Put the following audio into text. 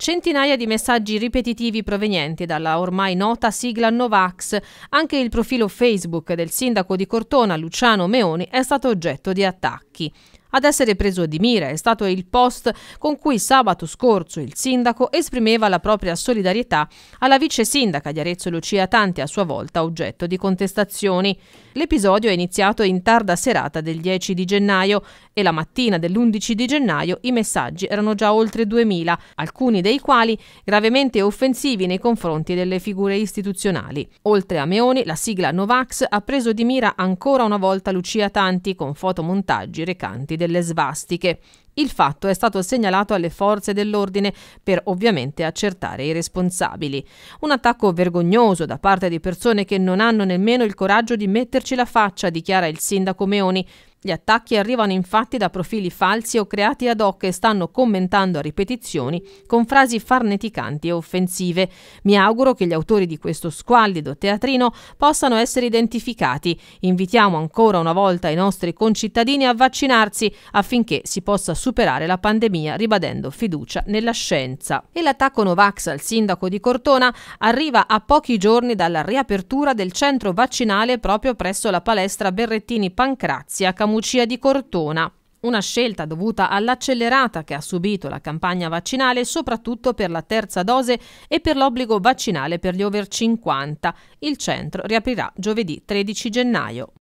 Centinaia di messaggi ripetitivi provenienti dalla ormai nota sigla Novax. Anche il profilo Facebook del sindaco di Cortona, Luciano Meoni, è stato oggetto di attacchi. Ad essere preso di mira è stato il post con cui sabato scorso il sindaco esprimeva la propria solidarietà alla vice sindaca di Arezzo Lucia Tanti, a sua volta oggetto di contestazioni. L'episodio è iniziato in tarda serata del 10 di gennaio e la mattina dell'11 di gennaio i messaggi erano già oltre 2000, alcuni dei quali gravemente offensivi nei confronti delle figure istituzionali. Oltre a Meoni, la sigla Novax ha preso di mira ancora una volta Lucia Tanti con fotomontaggi recanti delle svastiche. Il fatto è stato segnalato alle forze dell'ordine per ovviamente accertare i responsabili. Un attacco vergognoso da parte di persone che non hanno nemmeno il coraggio di metterci la faccia, dichiara il sindaco Meoni, gli attacchi arrivano infatti da profili falsi o creati ad hoc e stanno commentando a ripetizioni con frasi farneticanti e offensive. Mi auguro che gli autori di questo squallido teatrino possano essere identificati. Invitiamo ancora una volta i nostri concittadini a vaccinarsi affinché si possa superare la pandemia ribadendo fiducia nella scienza. E l'attacco Novax al sindaco di Cortona arriva a pochi giorni dalla riapertura del centro vaccinale proprio presso la palestra Berrettini Pancrazia Camusoto Mucia di Cortona. Una scelta dovuta all'accelerata che ha subito la campagna vaccinale, soprattutto per la terza dose e per l'obbligo vaccinale per gli over 50. Il centro riaprirà giovedì 13 gennaio.